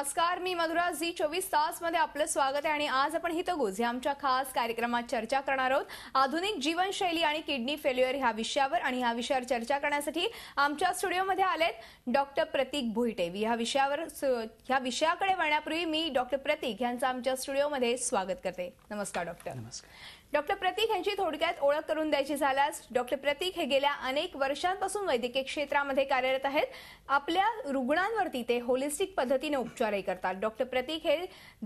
नमस्कार मी मधुरा झी चोवीस तास मध्ये आपलं स्वागत आहे आणि आज आपण हितगुज या आमच्या खास कार्यक्रमात चर्चा करणार आहोत आधुनिक जीवनशैली आणि किडनी फेल्युअर ह्या विषयावर आणि ह्या विषयावर चर्चा करण्यासाठी आमच्या स्टुडिओमध्ये आलेत डॉक्टर प्रतीक भुईटेवी ह्या विषयावर ह्या विषयाकडे वळण्यापूर्वी मी डॉक्टर प्रतीक यांचं आमच्या स्टुडिओमध्ये स्वागत करते नमस्कार डॉक्टर नमस्कार डॉक्टर प्रतीक यांची थोडक्यात ओळख करून द्यायची झाल्यास डॉक्टर प्रतीक हे गेल्या अनेक वर्षांपासून वैद्यकीय क्षेत्रामध्ये कार्यरत आहेत आपल्या रुग्णांवरती ते होलिस्टिक पद्धतीने उपचारही करतात डॉक्टर प्रतीक हे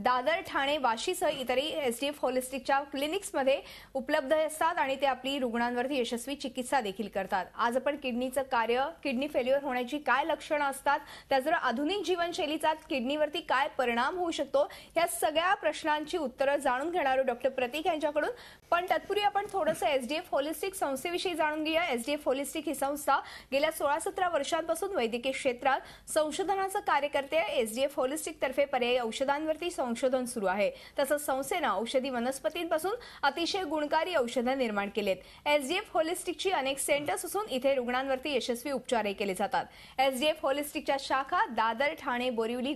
दादर ठाणे वाशीसह इतरही एसडीएफ होलिस्टिकच्या क्लिनिक्समध्ये उपलब्ध असतात आणि ते आपली रुग्णांवरती यशस्वी चिकित्सा देखील करतात आज आपण किडनीचं कार्य किडनी फेल्युअर होण्याची काय लक्षणं असतात त्याचबरोबर आधुनिक जीवनशैलीचा किडनीवरती काय परिणाम होऊ शकतो या सगळ्या प्रश्नांची उत्तरं जाणून घेणारो डॉक्टर प्रतीक यांच्याकडून पण तत्पूर्वी आपण थोडस एसडीएफ होलिस्टिक संस्थेविषयी जाणून घेऊया एसडीएफ होलिस्टिक ही संस्था गेल्या सोळा सतरा वर्षांपासून वैद्यकीय क्षेत्रात संशोधनाचं कार्य करते एसडीएफ होलिस्टिक तर्फे पर्यायी औषधांवरती संशोधन सुरू आहे तसंच संस्थेनं औषधी वनस्पतींपासून अतिशय गुणकारी औषधं निर्माण केलेत एसडीएफ होलिस्टिकची अनेक सेंटर्स असून इथे रुग्णांवरती यशस्वी उपचारही केले जातात एसडीएफ होलिस्टिकच्या शाखा दादर ठाणे बोरिवली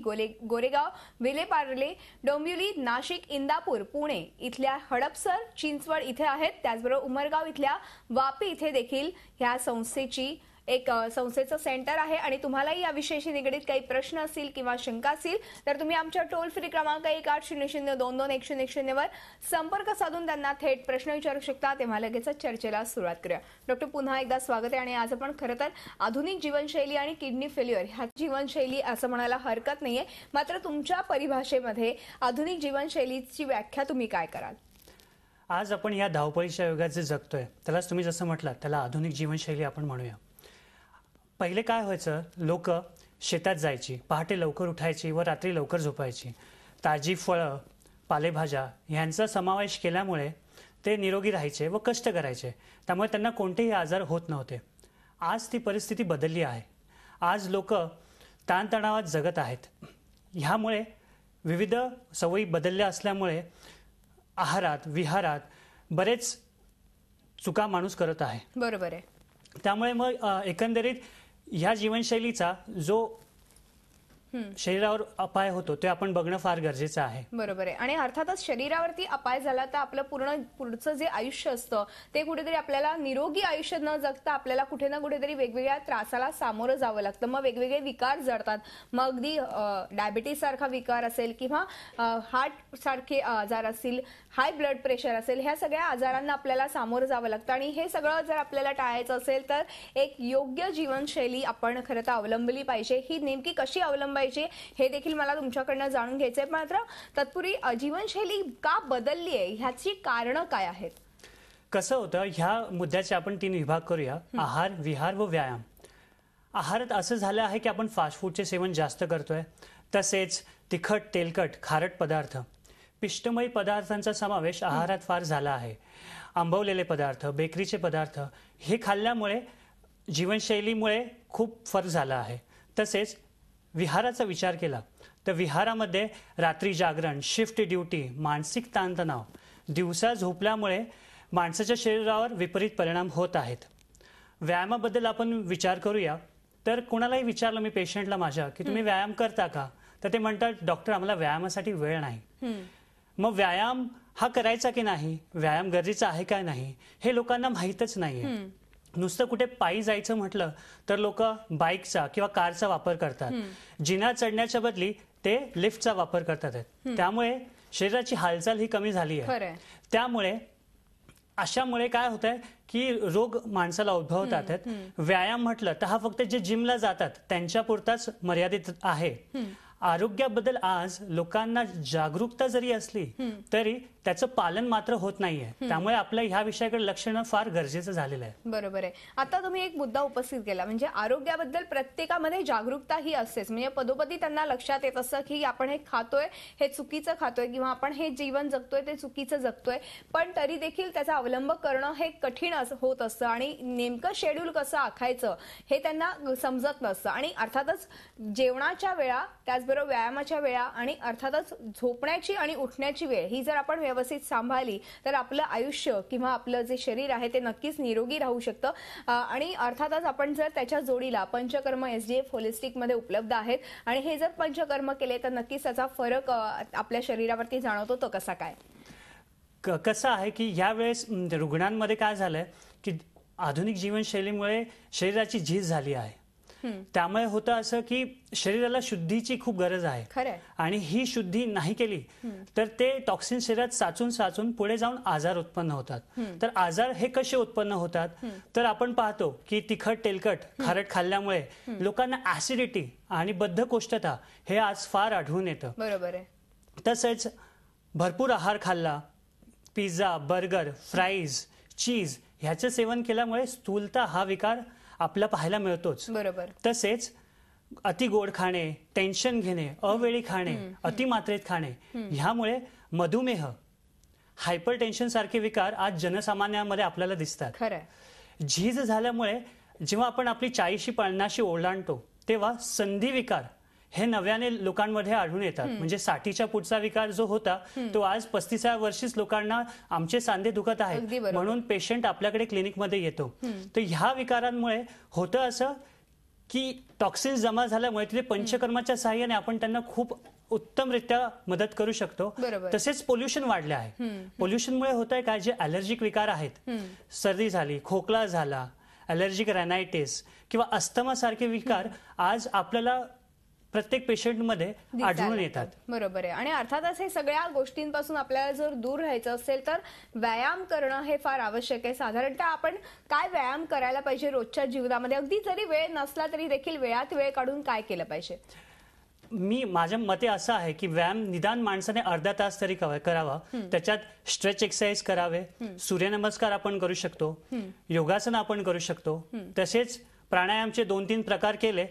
गोरेगाव विलेपार्ले डोंबिवली नाशिक इंदापूर पुणे इथल्या हडपसर ची चिंचवड इथे आहेत त्याचबरोबर उमरगाव इथल्या वापी इथे देखील ह्या संस्थेची एक संस्थेचं सेंटर आहे आणि तुम्हालाही याविषयीशी निगडीत काही प्रश्न असतील किंवा शंका असतील तर तुम्ही आमच्या टोल फ्री क्रमांक एक आठ शून्य शून्य दोन दोन एक शून्य शून्यवर संपर्क साधून त्यांना थेट प्रश्न विचारू शकता तेव्हा लगेचच चर्चेला सुरुवात करूया डॉक्टर पुन्हा एकदा स्वागत आहे आणि आज आपण खरं तर आधुनिक जीवनशैली आणि किडनी फेल्युअर ह्या जीवनशैली असं म्हणायला हरकत नाहीये मात्र तुमच्या परिभाषेमध्ये आधुनिक जीवनशैलीची व्याख्या तुम्ही काय कराल आज आपण या धावपळीच्या युगात जे जगतोय त्यालाच तुम्ही जसं म्हटलं त्याला आधुनिक जीवनशैली आपण म्हणूया पहिले काय व्हायचं लोक शेतात जायची पहाटे लवकर उठायची व रात्री लवकर झोपायची ताजी फळं पालेभाज्या ह्यांचा समावेश केल्यामुळे ते निरोगी राहायचे व कष्ट करायचे त्यामुळे त्यांना कोणतेही आजार होत नव्हते आज ती परिस्थिती बदलली आहे आज लोक ताणतणावात जगत आहेत ह्यामुळे विविध सवयी बदलल्या असल्यामुळे आहारात विहारात बरेच चुका माणूस करत आहे बरोबर आहे त्यामुळे मग एकंदरीत ह्या जीवनशैलीचा जो शरीरावर अपाय होतो ते आपण बघणं फार गरजेचं आहे बरोबर आहे आणि अर्थातच शरीरावरती अपाय झाला तर आपलं पूर्ण पुढचं जे आयुष्य असतं ते कुठेतरी आपल्याला निरोगी आयुष्य न जगता आपल्याला कुठे ना कुठेतरी वेगवेगळ्या त्रासाला सामोरं जावं लागतं मग वेगवेगळे विकार जडतात मग अगदी डायबिटीस सारखा विकार असेल किंवा हार्ट सारखे आजार असतील हाय ब्लड प्रेशर असेल ह्या सगळ्या आजारांना आपल्याला सामोरं जावं लागतं आणि हे सगळं जर आपल्याला टाळायचं असेल तर एक योग्य जीवनशैली आपण खरं तर अवलंबली पाहिजे ही नेमकी कशी अवलंब हे देखील मला तुमच्याकडनं जाणून घ्यायचंय मात्र तत्पूर्वी जीवनशैली का बदलली आहे ह्याची कारण काय आहेत कसं होतं ह्या मुद्द्याचे आपण तीन विभाग करूया आहार विहार व व्यायाम आहारात असं झालं आहे की आपण फास्ट फूडचे सेवन जास्त करतोय तसेच तिखट तेलकट खारट पदार्थ पिष्टमयी पदार्थांचा समावेश आहारात फार झाला आहे आंबवलेले पदार्थ बेकरीचे पदार्थ हे खाल्ल्यामुळे जीवनशैलीमुळे खूप फरक झाला आहे तसेच विहाराचा विचार केला तर विहारामध्ये रात्री जागरण शिफ्ट ड्युटी मानसिक ताणतणाव दिवसा झोपल्यामुळे माणसाच्या शरीरावर विपरीत परिणाम होत आहेत व्यायामाबद्दल आपण विचार करूया तर कुणालाही विचारलं मी पेशंटला माझ्या की तुम्ही व्यायाम करता का तर ते म्हणतात डॉक्टर आम्हाला व्यायामासाठी वेळ नाही मग व्यायाम हा करायचा की नाही व्यायाम गरजेचा आहे का नाही हे लोकांना माहीतच नाहीये नुसतं कुठे पायी जायचं म्हटलं तर लोक बाईकचा किंवा कारचा वापर करतात जिना चढण्याच्या बदली ते लिफ्टचा वापर करतात त्यामुळे शरीराची हालचाल ही कमी झाली आहे त्यामुळे अशामुळे काय होत आहे की रोग माणसाला उद्भवतात व्यायाम म्हटलं तर हा फक्त जे जिमला जातात त्यांच्या पुरताच मर्यादित आहे आरोग्याबद्दल आज लोकांना जागरूकता जरी असली तरी त्याचं पालन मात्र होत नाहीये त्यामुळे आपलं ह्या विषयाकडे लक्ष फार गरजेचं झालेलं आहे बरोबर आहे आता तुम्ही एक मुद्दा उपस्थित केला म्हणजे आरोग्याबद्दल प्रत्येकामध्ये जागरूकता ही असतेच म्हणजे पदोपदी त्यांना लक्षात येत असतं की आपण हे खातोय हे चुकीचं खातोय किंवा आपण हे जीवन जगतोय ते चुकीचं जगतोय पण तरी देखील त्याचा अवलंब करणं हे कठीण होत असतं आणि नेमकं शेड्यूल कसं आखायचं हे त्यांना समजत नसतं आणि अर्थातच जेवणाच्या वेळा त्याचबरोबर व्यायामाच्या वेळा आणि अर्थातच झोपण्याची आणि उठण्याची वेळ ही जर आपण व्यवस्थित व्यवस्थित सांभाळली तर आपलं आयुष्य किंवा आपलं जे शरीर आहे ते नक्कीच निरोगी राहू शकतं आणि अर्थातच आपण जर त्याच्या जोडीला पंचकर्म एसडीएफ होलिस्टिकमध्ये उपलब्ध आहेत आणि हे जर पंचकर्म केले तर नक्कीच त्याचा फरक आपल्या शरीरावरती जाणवतो तो कसा काय कसं आहे की यावेळेस रुग्णांमध्ये काय झालंय की आधुनिक जीवनशैलीमुळे शरीराची झीज झाली आहे त्यामुळे होतं असं की शरीराला शुद्धीची खूप गरज आहे आणि ही शुद्धी नाही केली तर ते टॉक्सिन शरीरात साचून साचून पुढे जाऊन आजार उत्पन्न होतात तर आजार हे कसे उत्पन्न होतात तर आपण पाहतो की तिखट तेलकट खारट खाल्ल्यामुळे लोकांना ऍसिडिटी आणि बद्धकोष्ठता हे आज फार आढळून येतं बरोबर तसेच भरपूर आहार खाल्ला पिझ्झा बर्गर फ्राईज चीज ह्याचं सेवन केल्यामुळे स्थूलता हा विकार आपला पाहायला मिळतोच बरोबर तसेच अति गोड खाणे टेन्शन घेणे अवेळी खाणे अतिमात्रेत खाणे ह्यामुळे मधुमेह हायपर टेन्शन सारखे विकार आज जनसामान्यामध्ये आपल्याला दिसतात झीज झाल्यामुळे जेव्हा आपण आपली चाळीशी पन्नाशी ओलांडतो तेव्हा संधी विकार हे नव्याने लोकांमध्ये आढळून येतात म्हणजे साठीच्या पुढचा विकार जो होता तो आज पस्तीसाव्या वर्षीच लोकांना आमचे सांधे दुखत आहेत म्हणून पेशंट आपल्याकडे क्लिनिकमध्ये येतो तर ह्या विकारांमुळे होतं असं की टॉक्सिन जमा झाल्यामुळे तिथे पंचकर्माच्या सहाय्याने आपण त्यांना खूप उत्तमरित्या मदत करू शकतो तसेच पोल्युशन वाढले आहे पोल्युशनमुळे होत आहे काय जे अलर्जिक विकार आहेत सर्दी झाली खोकला झाला अलर्जिक रॅनायटिस किंवा अस्थमासारखे विकार आज आपल्याला प्रत्येक पेशंटमध्ये आढळून येतात बरोबर आहे आणि अर्थातच हे सगळ्या गोष्टींपासून आपल्याला जर दूर राहायचं असेल तर व्यायाम करणं हे फार आवश्यक आहे साधारणतः आपण काय व्यायाम करायला पाहिजे रोजच्या जीवनामध्ये अगदी जरी वेळ नसला तरी देखील वेळात वेळ काढून काय केलं पाहिजे मी माझ्या मते असं आहे की व्यायाम निदान माणसाने अर्धा तास तरी करावा त्याच्यात स्ट्रेच एक्सरसाइज करावे सूर्यनमस्कार आपण करू शकतो योगासन आपण करू शकतो तसेच प्राणायामचे दोन तीन प्रकार केले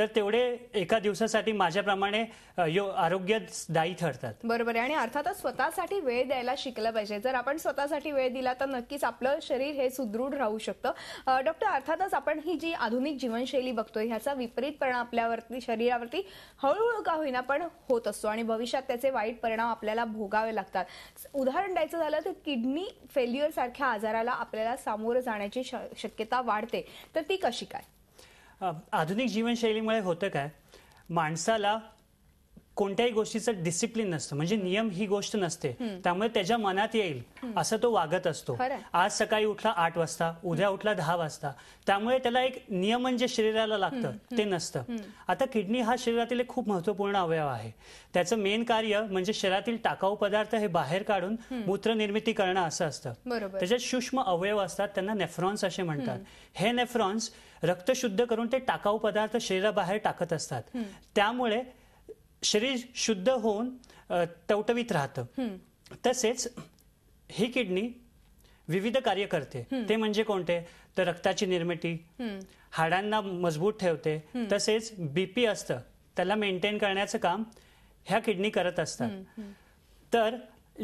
तर तेवढे एका दिवसासाठी माझ्याप्रमाणे आरोग्यदायी ठरतात बरोबर आहे आणि अर्थातच स्वतःसाठी वेळ द्यायला शिकलं पाहिजे जर आपण स्वतःसाठी वेळ दिला तर नक्कीच आपलं शरीर हे सुदृढ राहू शकतं डॉक्टर अर्थातच आपण ही जी आधुनिक जीवनशैली बघतोय ह्याचा विपरीत परिणाम आपल्यावरती शरीरावरती हळूहळू का होईना पण होत असतो आणि भविष्यात त्याचे वाईट परिणाम आपल्याला भोगावे लागतात उदाहरण द्यायचं झालं तर किडनी फेल्युअर सारख्या आजाराला आपल्याला सामोरं जाण्याची शक्यता वाढते तर ती कशी काय आधुनिक जीवनशैलीमुळे होतं काय माणसाला कोणत्याही गोष्टीचं डिसिप्लिन नसतं म्हणजे नियम ही गोष्ट नसते त्यामुळे त्याच्या मनात येईल असं तो वागत असतो आज सकाळी उठला आठ वाजता उद्या उठला दहा वाजता त्यामुळे त्याला एक नियमन जे म्हणजे शरीराला लागतं ते नसतं आता किडनी हा शरीरातील एक खूप महत्वपूर्ण अवयव आहे त्याचं मेन कार्य म्हणजे शरीरातील टाकाऊ पदार्थ हे बाहेर काढून मूत्र निर्मिती करणं असं असतं त्याच्यात सूक्ष्म अवयव असतात त्यांना नेफ्रॉन्स असे म्हणतात हे नेफ्रॉन्स रक्त शुद्ध करून ते टाकाऊ पदार्थ शरीराबाहेर टाकत असतात त्यामुळे शरीर शुद्ध होऊन टवटवीत राहतं तसेच ही किडनी विविध कार्य करते ते म्हणजे कोणते तर रक्ताची निर्मिती हाडांना मजबूत ठेवते तसेच बीपी असतं त्याला मेंटेन करण्याचं काम ह्या किडनी करत असतात तर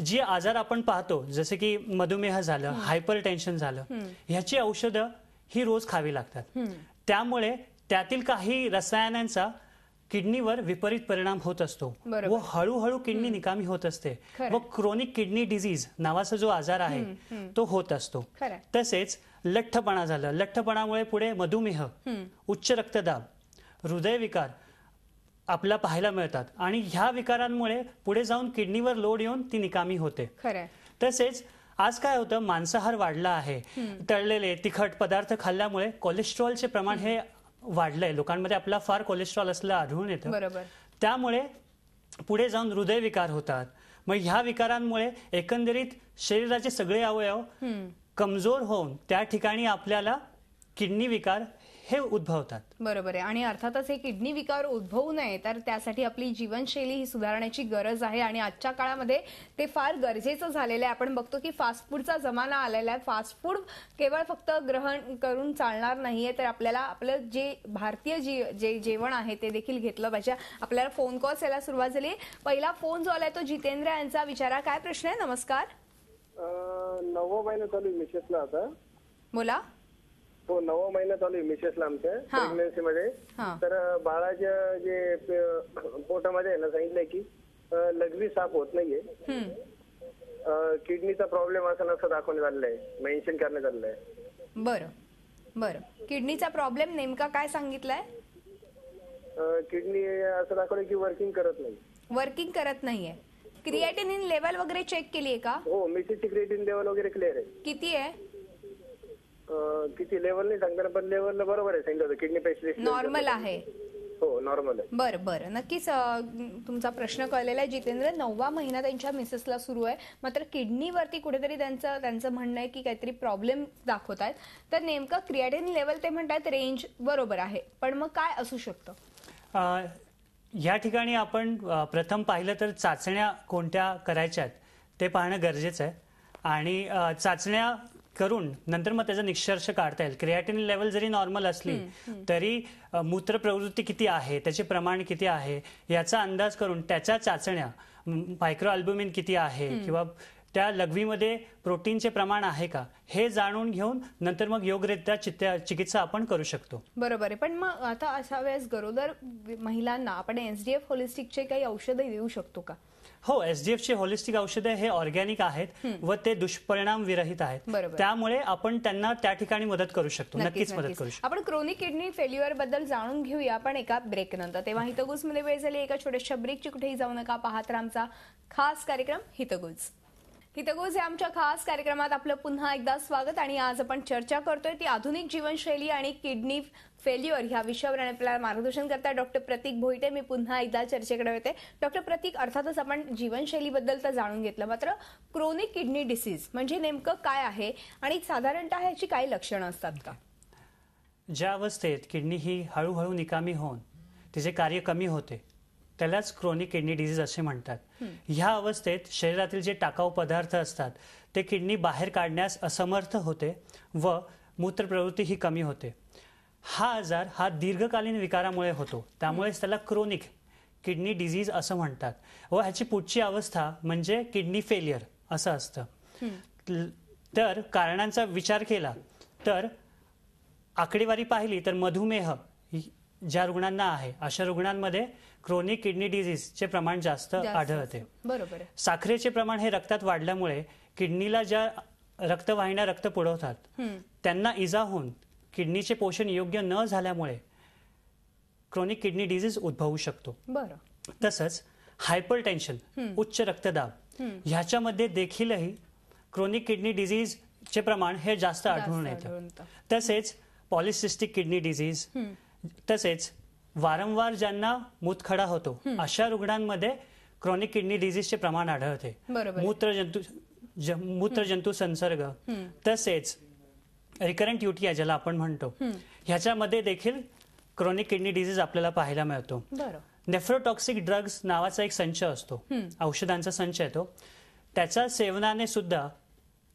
जे आजार आपण पाहतो जसे की मधुमेह झालं हायपर टेन्शन झालं ह्याची औषधं ही रोज खावी लागतात त्यामुळे त्यातील काही रसायनांचा किडनीवर विपरीत परिणाम होत असतो व हळूहळू किडनी निकामी होत असते व क्रोनिक किडनी डिझीज नावाचा जो आजार आहे तो होत असतो तसेच लठ्ठपणा झालं लठ्ठपणामुळे पुढे मधुमेह उच्च रक्तदाब हृदयविकार आपला पाहायला मिळतात आणि ह्या विकारांमुळे पुढे जाऊन किडनीवर लोड येऊन ती निकामी होते तसेच आज काय होतं मांसाहार वाढला आहे तळलेले तिखट पदार्थ खाल्ल्यामुळे कोलेस्ट्रॉलचे प्रमाण हे वाढलंय लोकांमध्ये आपला फार कोलेस्ट्रॉल असलं आढळून येतं बरोबर त्यामुळे पुढे जाऊन हृदय विकार होतात मग ह्या विकारांमुळे एकंदरीत शरीराचे सगळे अवयव कमजोर होऊन त्या ठिकाणी आपल्याला किडनी विकार हे उद्भवतात बरोबर आहे आणि अर्थातच हे किडनी विकार उद्भवू नये तर त्यासाठी आपली जीवनशैली ही सुधारण्याची गरज आहे आणि आजच्या काळामध्ये ते फार गरजेचं झालेलं आहे आपण बघतो की फास्ट फूडचा जमाना आलेला आहे फास्ट फूड केवळ फक्त ग्रहण करून चालणार नाहीये तर आपल्याला आपलं जे भारतीय जे जेवण आहे ते देखील घेतलं पाहिजे आपल्याला फोन कॉल्स यायला सुरुवात झाली पहिला फोन जो आलाय तो जितेंद्र यांचा विचारा काय प्रश्न आहे नमस्कार नववा महिना चालू मिसेसला आता बोला हो नवा महिना चालू आहे मिसेसला आमच्या प्रेग्नन्सी मध्ये तर बाळाच्या जे पोटामध्ये आहे ना सांगितलंय की लघवी साफ होत नाहीये किडनीचा प्रॉब्लेम असं असं दाखवण्यात आलेलं आहे मेन्शन करण्यात आलेलं आहे बरं बरं किडनीचा प्रॉब्लेम नेमका काय सांगितलंय किडनी असं दाखवलं की वर्किंग करत नाही वर्किंग करत नाहीये क्रिएटिनिन हो. लेवल वगैरे चेक केली आहे का हो मिसेसची क्रिएटिन लेवल वगैरे क्लिअर आहे किती आहे किती लेवल नाही सांगताना पण बरोबर आहे सांगितलं किडनी नॉर्मल आहे हो नॉर्मल आहे बरं बरं नक्कीच तुमचा प्रश्न कळलेला आहे जितेंद्र नववा महिना त्यांच्या मिसेसला सुरू आहे मात्र किडनीवरती कुठेतरी त्यांचं त्यांचं म्हणणं आहे की काहीतरी प्रॉब्लेम दाखवत आहेत तर नेमकं क्रिएटिन लेवल ते म्हणतात रेंज बरोबर आहे पण मग काय असू शकतं या ठिकाणी आपण प्रथम पाहिलं तर चाचण्या कोणत्या करायच्या आहेत ते पाहणं गरजेचं आहे आणि चाचण्या करून नंतर मग त्याचा निष्कर्ष काढता येईल क्रिएटिन लेवल जरी नॉर्मल असली तरी मूत्र प्रवृत्ती किती आहे त्याचे प्रमाण किती आहे याचा अंदाज करून त्याच्या चाचण्या मायक्रो अल्ब्युमिन किती आहे किंवा त्या लघवीमध्ये प्रोटीनचे प्रमाण आहे का हे जाणून घेऊन नंतर मग योग्यरित्या चिकित्सा आपण करू शकतो बरोबर आहे पण मग आता अशा वेळेस गरोदर महिलांना आपण एनसीएफ होलिस्टिकचे काही औषधे देऊ शकतो का हो एसडीएफचे होलिस्टिक औषधे हे ऑर्गॅनिक आहेत व ते दुष्परिणाम विरहित आहेत त्यामुळे आपण त्यांना त्या ठिकाणी मदत करू शकतो नक्कीच मदत करू शकतो आपण क्रोनिक किडनी फेल्युअर बद्दल जाणून घेऊया आपण एका ब्रेक नंतर तेव्हा हितगुज मध्ये वेळ झाली एका छोट्याशा ब्रेकची कुठेही जाऊ नका पाहत आमचा खास कार्यक्रम हितगुज हितगोज या आमच्या खास कार्यक्रमात आपलं पुन्हा एकदा स्वागत आणि आज आपण चर्चा करतोय ती आधुनिक जीवनशैली आणि किडनी फेल्युअर ह्या विषयावर आणि आपल्याला मार्गदर्शन करता डॉक्टर प्रतीक भोईटे मी पुन्हा एकदा चर्चेकडे येते डॉक्टर प्रतीक अर्थातच आपण जीवनशैलीबद्दल तर जाणून घेतलं मात्र क्रोनिक किडनी डिसीज म्हणजे नेमकं काय आहे आणि साधारणतः ह्याची काही लक्षणं असतात का ज्या अवस्थेत किडनी ही हळूहळू निकामी होऊन तिचे कार्य कमी होते त्यालाच क्रोनिक किडनी डिझीज असे म्हणतात ह्या अवस्थेत शरीरातील जे टाकाऊ पदार्थ असतात ते किडनी बाहेर काढण्यास असमर्थ होते व मूत्रप्रवृत्ती ही कमी होते हा आजार हा दीर्घकालीन विकारामुळे होतो त्यामुळेच त्याला क्रोनिक किडनी डिझीज असं म्हणतात व ह्याची पुढची अवस्था म्हणजे किडनी फेलियर असं असतं तर कारणांचा विचार केला तर आकडेवारी पाहिली तर मधुमेह ज्या रुग्णांना आहे अशा रुग्णांमध्ये क्रोनिक किडनी चे प्रमाण जास्त आढळते बरोबर साखरेचे प्रमाण हे रक्तात वाढल्यामुळे किडनीला ज्या रक्तवाहिन्या रक्त पुरवतात त्यांना इजा होऊन किडनीचे पोषण योग्य न झाल्यामुळे क्रोनिक किडनी डिझीज उद्भवू शकतो तसंच हायपर टेन्शन उच्च रक्तदाब ह्याच्यामध्ये देखीलही क्रोनिक किडनी चे प्रमाण हे जास्त आढळून येतं तसेच पॉलिसिस्टिक किडनी डिझीज तसेच वारंवार ज्यांना मूतखडा होतो अशा रुग्णांमध्ये क्रॉनिक किडनी डिझीजचे प्रमाण आढळते मूत्र जंतू संसर्ग तसेच रिकरंट युटिया ज्याला आपण म्हणतो ह्याच्यामध्ये देखील क्रॉनिक किडनी डिझीज आपल्याला पाहायला मिळतो नेफ्रोटॉक्सिक ड्रग्स नावाचा एक संच असतो औषधांचा संच येतो त्याच्या सेवनाने सुद्धा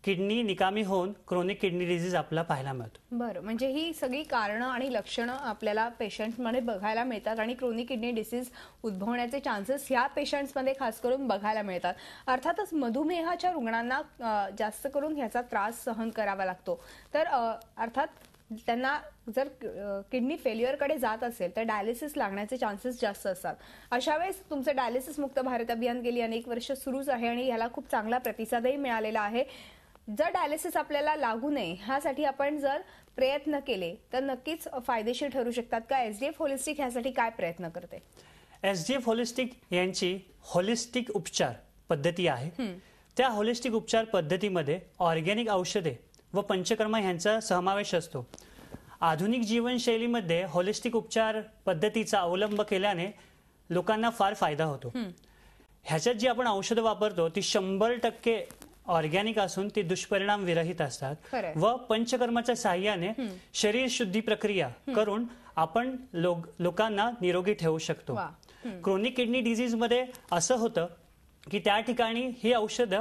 किडनी निकामी होऊन क्रोनिक किडनी डिझीज आपला पाहायला मिळतो बरं म्हणजे ही सगळी कारणं आणि लक्षणं आपल्याला पेशंटमध्ये बघायला मिळतात आणि क्रोनिक किडनी डिसीज उद्भवण्याचे चान्सेस ह्या पेशंट्समध्ये खास करून बघायला मिळतात अर्थातच मधुमेहाच्या रुग्णांना जास्त करून ह्याचा त्रास सहन करावा लागतो तर अर्थात त्यांना जर किडनी फेल्युअरकडे जात असेल तर डायलिसिस लागण्याचे चान्सेस जास्त असतात अशा वेळेस तुमचं डायलिसिस मुक्त भारत अभियान गेली अनेक वर्ष सुरूच आहे आणि ह्याला खूप चांगला प्रतिसादही मिळालेला आहे जर डायलिसिस आपल्याला लागू नये ह्यासाठी आपण जर प्रयत्न केले तर नक्कीच फायदेशीर ठरू शकतात का एसडीएफ होलिस्टिक ह्यासाठी काय प्रयत्न करते एसडीएफ होलिस्टिक यांची होलिस्टिक उपचार पद्धती आहे त्या होलिस्टिक उपचार पद्धतीमध्ये ऑर्गॅनिक औषधे व पंचकर्म ह्यांचा समावेश असतो आधुनिक जीवनशैलीमध्ये होलिस्टिक उपचार पद्धतीचा अवलंब केल्याने लोकांना फार फायदा होतो ह्याच्यात जी आपण औषधं वापरतो ती शंभर टक्के ऑर्गॅनिक असून ते दुष्परिणाम विरहित असतात व पंचकर्माच्या साह्याने शरीर शुद्धी प्रक्रिया करून आपण लोकांना निरोगी ठेवू शकतो क्रोनिक किडनी मध्ये असं होतं की त्या ठिकाणी ही औषध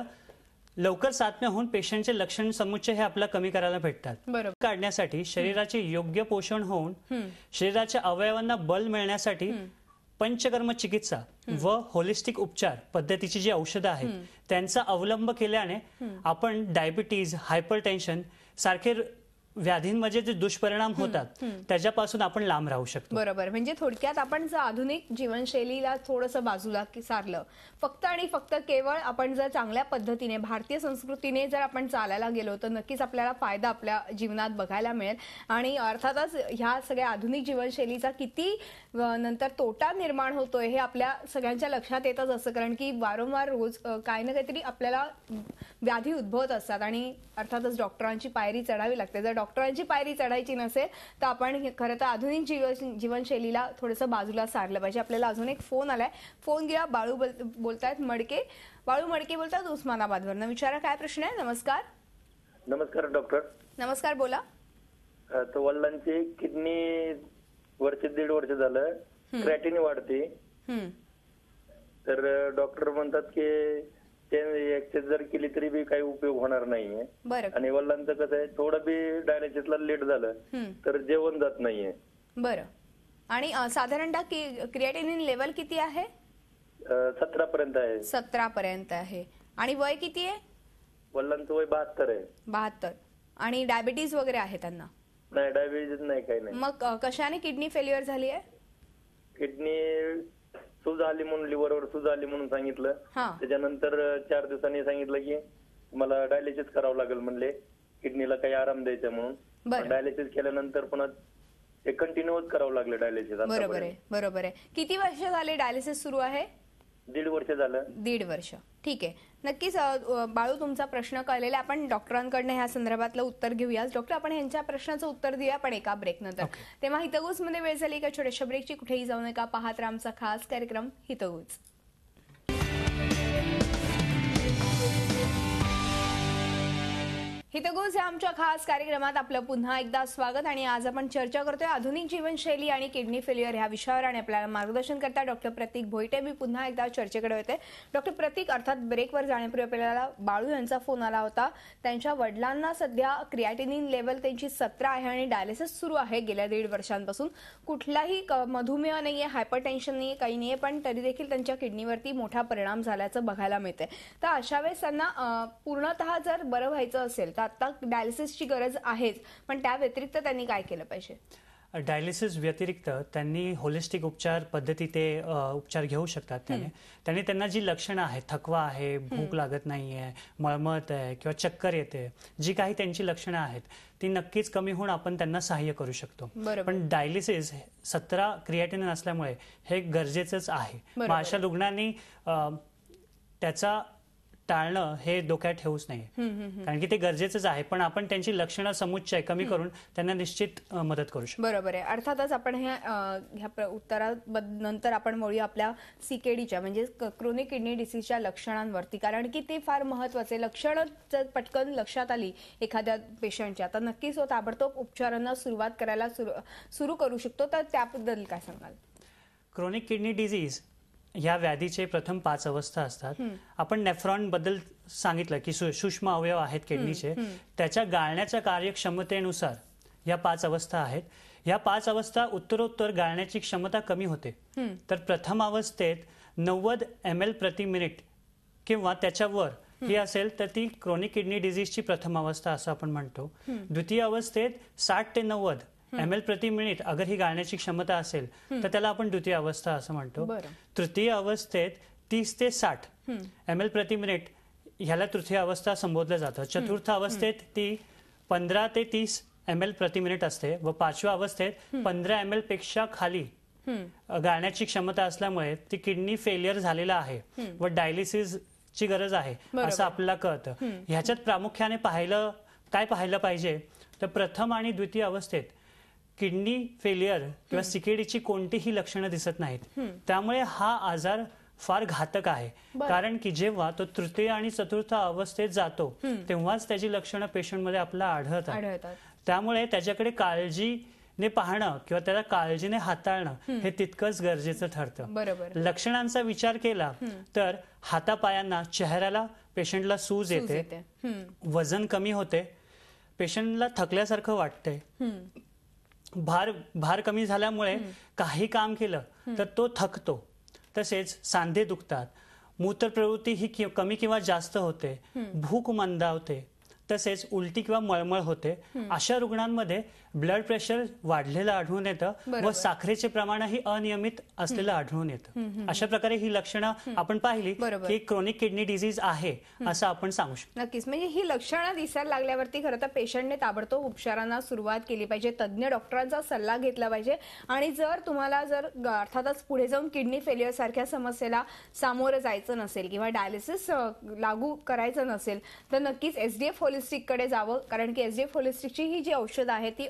लवकर सातम्य होऊन पेशंटचे लक्षण समुच्चय हे आपल्याला कमी करायला भेटतात काढण्यासाठी शरीराचे योग्य पोषण होऊन शरीराच्या अवयवांना बल मिळण्यासाठी पंचकर्म चिकित्सा व होलिस्टिक उपचार पद्धतीची जी औषधं आहेत त्यांचा अवलंब केल्याने आपण डायबिटीज टेन्शन सारखे व्याधींमध्ये जे दुष्परिणाम होतात त्याच्यापासून आपण लांब राहू शकतो बरोबर म्हणजे थोडक्यात आपण जर आधुनिक जीवनशैलीला थोडंसं बाजूला सारलं फक्त आणि फक्त केवळ आपण जर चांगल्या पद्धतीने भारतीय संस्कृतीने जर आपण चालायला गेलो तर नक्कीच आपल्याला फायदा आपल्या जीवनात बघायला मिळेल आणि अर्थातच ह्या सगळ्या आधुनिक जीवनशैलीचा किती नंतर तोटा निर्माण होतोय हे आपल्या सगळ्यांच्या लक्षात येतच असं कारण की वारंवार रोज काही ना काहीतरी आपल्याला व्याधी उद्भवत असतात आणि अर्थातच डॉक्टरांची पायरी चढावी लागते जर डॉक्टरांची पायरी चढायची नसेल तर आपण खरं तर आधुनिक जीवनशैलीला थोडंसं बाजूला सारलं पाहिजे आपल्याला अजून एक फोन आलाय फोन घ्या बाळू बोलतात बोलतायत मडके बाळू मडके बोलतात उस्मानाबादवरनं विचारा काय प्रश्न आहे नमस्कार नमस्कार डॉक्टर नमस्कार बोला तो वडिलांची किडनी वर्ष दीड वर्ष झालं क्रॅटिन वाढते तर डॉक्टर म्हणतात की एक्सेस जर केली तरी बी काही उपयोग होणार नाहीये आणि वडिलांचं कसं आहे थोडं बी डायलिसिसला लेट झालं तर जेवण जात नाहीये बरं आणि साधारणतः क्रिएटिनिन लेवल किती आहे सतरा पर्यंत आहे सतरा पर्यंत आहे आणि वय किती आहे वल्लांचं वय बहात्तर आहे बहात्तर आणि डायबिटीज वगैरे आहे त्यांना नाही डायबिटीज नाही काही नाही मग कशाने किडनी फेल्युअर झाली आहे किडनी सूज आली म्हणून लिव्हरवर सूज आली म्हणून सांगितलं त्याच्यानंतर चार दिवसांनी सांगितलं की मला डायलिसिस करावं लागेल म्हणले किडनीला काही आराम द्यायचा म्हणून डायलिसिस केल्यानंतर पुन्हा ते कंटिन्यूच करावं लागलं डायलिसिस बरोबर आहे बरोबर आहे किती वर्ष झाले डायलिसिस सुरू आहे दीड वर्ष झालं दीड वर्ष ठीक आहे नक्कीच बाळू तुमचा प्रश्न कळलेला आपण डॉक्टरांकडनं ह्या संदर्भातलं उत्तर घेऊया डॉक्टर आपण ह्यांच्या प्रश्नाचं उत्तर देऊया पण एका ब्रेक नंतर तेव्हा मध्ये वेळ झाली एका छोट्याशा ब्रेकची कुठेही जाऊ नका पाहत आमचा खास कार्यक्रम हितगुज हितगुज या आमच्या खास कार्यक्रमात आपलं पुन्हा एकदा स्वागत आणि आज आपण चर्चा करतोय आधुनिक जीवनशैली आणि किडनी फेल्युअर ह्या विषयावर आणि आपल्याला मार्गदर्शन करता डॉक्टर प्रतीक भोईटे मी पुन्हा एकदा चर्चेकडे होते डॉक्टर प्रतीक अर्थात ब्रेकवर जाण्यापूर्वी आपल्याला बाळू यांचा फोन आला होता त्यांच्या वडिलांना सध्या क्रियाटिनिन लेवल त्यांची सतरा आहे आणि डायलिसिस सुरू आहे गेल्या दीड वर्षांपासून कुठलाही मधुमेह नाही आहे हायपर टेन्शन नाही काही नाहीये पण तरी देखील त्यांच्या किडनीवरती मोठा परिणाम झाल्याचं बघायला मिळते तर अशा वेळेस त्यांना पूर्णतः जर बरं व्हायचं असेल तर आता डायलिसिसची गरज आहेच पण त्या व्यतिरिक्त त्यांनी काय केलं पाहिजे डायलिसिस व्यतिरिक्त त्यांनी होलिस्टिक उपचार पद्धती ते उपचार घेऊ शकतात त्याने त्यांनी त्यांना जी लक्षणं आहेत थकवा आहे भूक लागत नाही आहे मळमळत आहे किंवा चक्कर येते जी काही त्यांची लक्षणं आहेत ती नक्कीच कमी होऊन आपण त्यांना सहाय्य करू शकतो पण डायलिसिस सतरा क्रिएटिन असल्यामुळे हे गरजेचंच आहे अशा रुग्णांनी त्याचा टाळणं हे डोक्यात ठेवूच नाही कारण की ते गरजेचंच आहे पण आपण त्यांची लक्षणं समुच्चय कमी करून त्यांना निश्चित मदत करू शकतो बरोबर आहे अर्थातच आपण ह्या उत्तरा नंतर आपण वळूया आपल्या सीकेडीच्या म्हणजे क्रोनिक किडनी डिसीजच्या लक्षणांवरती कारण की ते फार महत्वाचे लक्षणं जर पटकन लक्षात आली एखाद्या पेशंटच्या आता नक्कीच तो ताबडतोब उपचारांना सुरुवात करायला सुरू करू शकतो तर त्याबद्दल काय सांगाल क्रोनिक किडनी डिझीज या व्याधीचे प्रथम पाच अवस्था असतात आपण नेफ्रॉन बद्दल सांगितलं की सूक्ष्म अवयव आहेत किडनीचे त्याच्या गाळण्याच्या कार्यक्षमतेनुसार या पाच अवस्था आहेत या पाच अवस्था उत्तरोत्तर गाळण्याची क्षमता कमी होते तर प्रथम अवस्थेत नव्वद एम एल प्रति मिनिट किंवा त्याच्यावर ही असेल तर ती क्रॉनिक किडनी डिझीजची प्रथम अवस्था असं आपण म्हणतो द्वितीय अवस्थेत साठ ते नव्वद एम एल प्रति मिनिट अगर ही गाळण्याची क्षमता असेल तर त्याला आपण द्वितीय अवस्था असं म्हणतो तृतीय अवस्थेत तीस ते साठ एम एल प्रति मिनिट ह्याला तृतीय अवस्था संबोधलं जातं चतुर्थ अवस्थेत ती पंधरा ते तीस एम एल प्रति मिनिट असते व पाचव्या अवस्थेत पंधरा एम एल पेक्षा खाली गाळण्याची क्षमता असल्यामुळे ती किडनी फेलियर झालेला आहे व डायलिसिस ची गरज आहे असं आपल्याला कळतं ह्याच्यात प्रामुख्याने पाहिलं काय पाहायला पाहिजे तर प्रथम आणि द्वितीय अवस्थेत किडनी फेलियर किंवा सिकेडीची कोणतीही लक्षणं दिसत नाहीत त्यामुळे हा आजार फार घातक आहे कारण की जेव्हा तो तृतीय आणि चतुर्थ अवस्थेत जातो तेव्हाच त्याची लक्षणं पेशंटमध्ये आपल्याला आढळतात त्यामुळे त्याच्याकडे काळजी ने पाहणं किंवा त्याला काळजीने हाताळणं हे तितकंच गरजेचं ठरतं लक्षणांचा विचार केला तर हातापायांना चेहऱ्याला पेशंटला सूज येते वजन कमी होते पेशंटला थकल्यासारखं वाटतंय भार भार कमी झाल्यामुळे काही काम केलं तर तो थकतो तसेच सांधे दुखतात मूत्र प्रवृत्ती ही कमी किंवा जास्त होते भूक मंदावते तसेच उलटी किंवा मळमळ होते अशा रुग्णांमध्ये ब्लड प्रेशर वाढलेलं आढळून येतं व साखरेचे प्रमाणही अनियमित असलेलं आढळून येतं अशा प्रकारे ही लक्षणं आपण पाहिली की क्रॉनिक किडनी डिझीज आहे असं आपण सांगू शकतो नक्कीच म्हणजे ही लक्षणं दिसायला लागल्यावरती खरं तर पेशंटने ताबडतोब उपचारांना सुरुवात केली पाहिजे तज्ज्ञ डॉक्टरांचा सल्ला घेतला पाहिजे आणि जर तुम्हाला जर अर्थातच पुढे जाऊन किडनी फेल्युअर सारख्या समस्येला सामोरं जायचं नसेल किंवा डायलिसिस लागू करायचं नसेल तर नक्कीच एसडीएफ कडे जावं कारण की एसडीएफ होलिस्टिकची ही जी औषधं आहे ती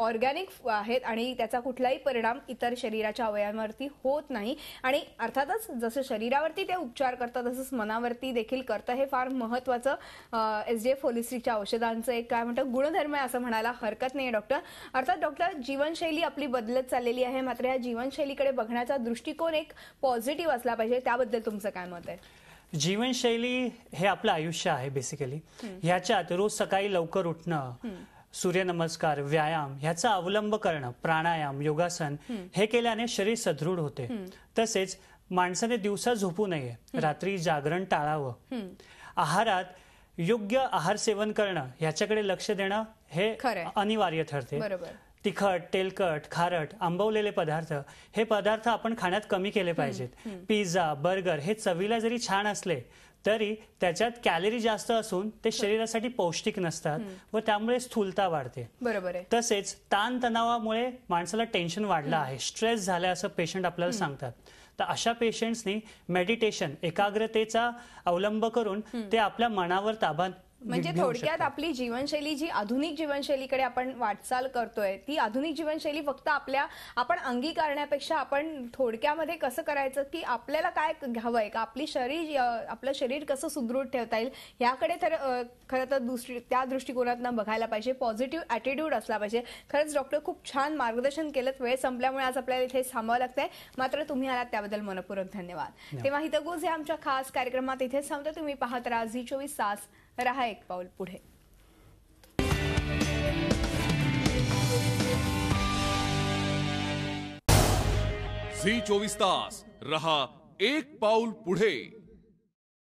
ऑर्गॅनिक आहेत आणि त्याचा कुठलाही परिणाम इतर शरीराच्या अवयवांवरती होत नाही आणि अर्थातच जसं शरीरावरती ते उपचार करतात तसंच मनावरती देखील करतं हे फार महत्वाचं एस डी एफ औषधांचं एक काय म्हणतं गुणधर्म आहे असं म्हणायला हरकत नाही डॉक्टर अर्थात डॉक्टर जीवनशैली आपली बदलत चाललेली आहे मात्र या जीवनशैलीकडे बघण्याचा दृष्टिकोन एक पॉझिटिव्ह असला पाहिजे त्याबद्दल तुमचं काय मत आहे जीवनशैली हे आपलं आयुष्य आहे बेसिकली ह्याच्यात रोज सकाळी लवकर उठणं सूर्यनमस्कार व्यायाम ह्याचा अवलंब करणं प्राणायाम योगासन हे केल्याने शरीर सदृढ होते तसेच माणसाने दिवसा झोपू नये रात्री जागरण टाळावं आहारात योग्य आहार सेवन करणं ह्याच्याकडे लक्ष देणं हे अनिवार्य ठरते तिखट तेलकट खारट आंबवलेले पदार्थ हे पदार्थ आपण खाण्यात कमी केले पाहिजेत पिझ्झा बर्गर हे चवीला जरी छान असले तरी त्याच्यात कॅलरी जास्त असून ते शरीरासाठी पौष्टिक नसतात व त्यामुळे स्थूलता वाढते बरोबर तसेच ताणतणावामुळे माणसाला टेन्शन वाढलं आहे स्ट्रेस झाला असं पेशंट आपल्याला सांगतात तर अशा पेशंट्सनी मेडिटेशन एकाग्रतेचा अवलंब करून ते आपल्या मनावर ताबा म्हणजे थोडक्यात आपली जीवनशैली जी आधुनिक जीवनशैलीकडे आपण वाटचाल करतोय ती आधुनिक जीवनशैली फक्त आपल्या आपण अंगीकारण्यापेक्षा आपण थोडक्यामध्ये कसं करायचं की आपल्याला काय घ्यावंय का आपली शरीर आपलं शरीर कसं सुदृढ ठेवता येईल याकडे तर खरं तर दुसरी त्या दृष्टिकोनातून बघायला पाहिजे पॉझिटिव्ह अॅटिट्यूड असला पाहिजे खरंच डॉक्टर खूप छान मार्गदर्शन केलं वेळ संपल्यामुळे आज आपल्याला इथे थांबावं लागतंय मात्र तुम्ही आलात त्याबद्दल मनपूर्वक धन्यवाद तेव्हा हितगुज हे आमच्या खास कार्यक्रमात इथेच थांबतो तुम्ही पाहत राहा झी चोवीस तास रहा एक पाऊल पुढे झी चोवीस तास रहा एक पाऊल पुढे